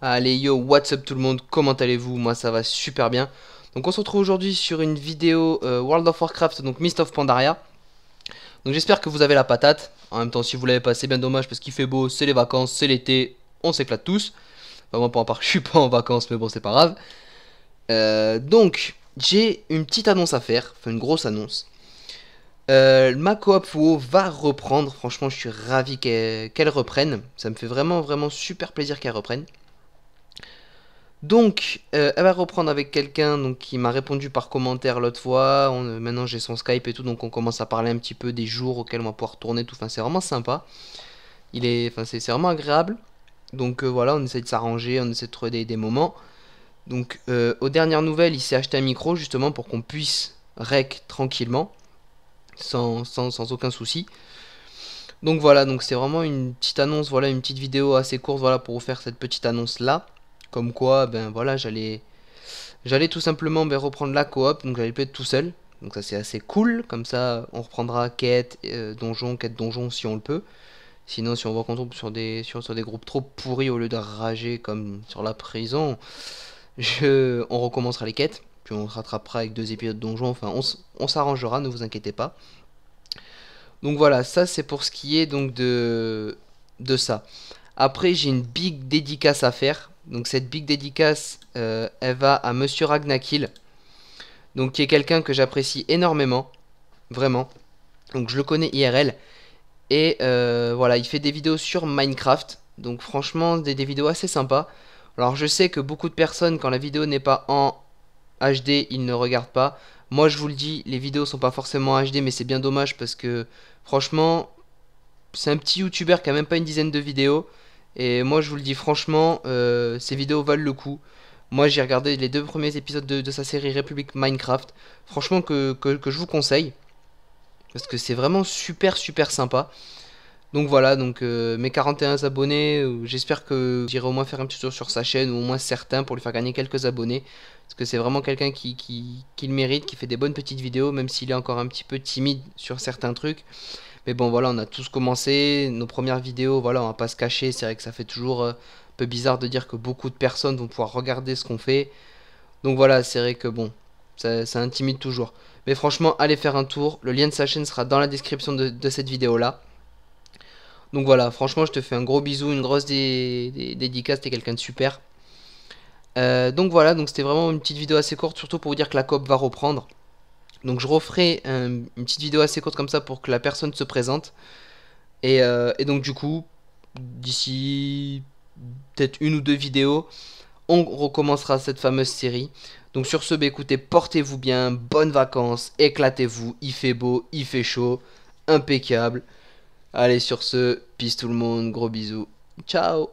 Allez yo, what's up tout le monde, comment allez-vous Moi ça va super bien. Donc on se retrouve aujourd'hui sur une vidéo euh, World of Warcraft, donc Mist of Pandaria. Donc j'espère que vous avez la patate. En même temps si vous l'avez pas c'est bien dommage parce qu'il fait beau, c'est les vacances, c'est l'été, on s'éclate tous. Enfin, moi pour ma part je suis pas en vacances mais bon c'est pas grave. Euh, donc j'ai une petite annonce à faire, enfin une grosse annonce. Euh, ma coop WoW va reprendre, franchement je suis ravi qu'elle reprenne, ça me fait vraiment vraiment super plaisir qu'elle reprenne. Donc, euh, elle va reprendre avec quelqu'un qui m'a répondu par commentaire l'autre fois. Euh, maintenant, j'ai son Skype et tout, donc on commence à parler un petit peu des jours auxquels on va pouvoir tourner. Tout. Enfin, c'est vraiment sympa. Il est, enfin, c'est, vraiment agréable. Donc euh, voilà, on essaie de s'arranger, on essaie de trouver des, moments. Donc, aux dernières nouvelles, il s'est acheté un micro justement pour qu'on puisse rec tranquillement, sans, sans, sans aucun souci. Donc voilà, donc c'est vraiment une petite annonce, voilà une petite vidéo assez courte, voilà pour vous faire cette petite annonce là. Comme quoi, ben voilà, j'allais j'allais tout simplement ben, reprendre la coop, donc j'allais peut-être tout seul. Donc ça c'est assez cool, comme ça on reprendra quête, euh, donjon, quête, donjon si on le peut. Sinon si on voit qu'on tombe sur des, sur, sur, des groupes trop pourris au lieu de rager comme sur la prison, je, on recommencera les quêtes. Puis on se rattrapera avec deux épisodes donjon, enfin on s'arrangera, ne vous inquiétez pas. Donc voilà, ça c'est pour ce qui est donc de, de ça. Après j'ai une big dédicace à faire donc cette big dédicace, euh, elle va à Monsieur Ragnakil, donc qui est quelqu'un que j'apprécie énormément, vraiment. Donc je le connais IRL. Et euh, voilà, il fait des vidéos sur Minecraft. Donc franchement, des, des, vidéos assez sympas. Alors je sais que beaucoup de personnes, quand la vidéo n'est pas en HD, ils ne regardent pas. Moi je vous le dis, les vidéos sont pas forcément en HD, mais c'est bien dommage parce que franchement, c'est un petit youtubeur qui a même pas une dizaine de vidéos. Et moi, je vous le dis franchement, euh, ces vidéos valent le coup. Moi, j'ai regardé les deux premiers épisodes de, sa série République Minecraft. Franchement, que, je vous conseille. Parce que c'est vraiment super, super sympa. Donc voilà, donc euh, mes 41 abonnés, euh, j'espère que j'irai au moins faire un petit tour sur sa chaîne, ou au moins certains, pour lui faire gagner quelques abonnés. Parce que c'est vraiment quelqu'un qui, qui, qui le mérite, qui fait des bonnes petites vidéos, même s'il est encore un petit peu timide sur certains trucs. Mais bon, voilà, on a tous commencé. Nos premières vidéos, voilà, on va pas se cacher. C'est vrai que ça fait toujours euh, un peu bizarre de dire que beaucoup de personnes vont pouvoir regarder ce qu'on fait. Donc voilà, c'est vrai que bon, ça, intimide toujours. Mais franchement, allez faire un tour. Le lien de sa chaîne sera dans la description de, cette vidéo-là. Donc voilà, franchement, je te fais un gros bisou, une grosse dédicace, t'es quelqu'un de super. Euh, donc voilà, donc c'était vraiment une petite vidéo assez courte, surtout pour vous dire que la COP va reprendre. Donc je referai une petite vidéo assez courte comme ça pour que la personne se présente. Euh, et, donc du coup, d'ici peut-être une ou deux vidéos, on recommencera cette fameuse série. Donc sur ce, bah, écoutez, portez-vous bien, bonnes vacances, éclatez-vous, il fait beau, il fait chaud, impeccable. Allez sur ce, peace tout le monde, gros bisous, ciao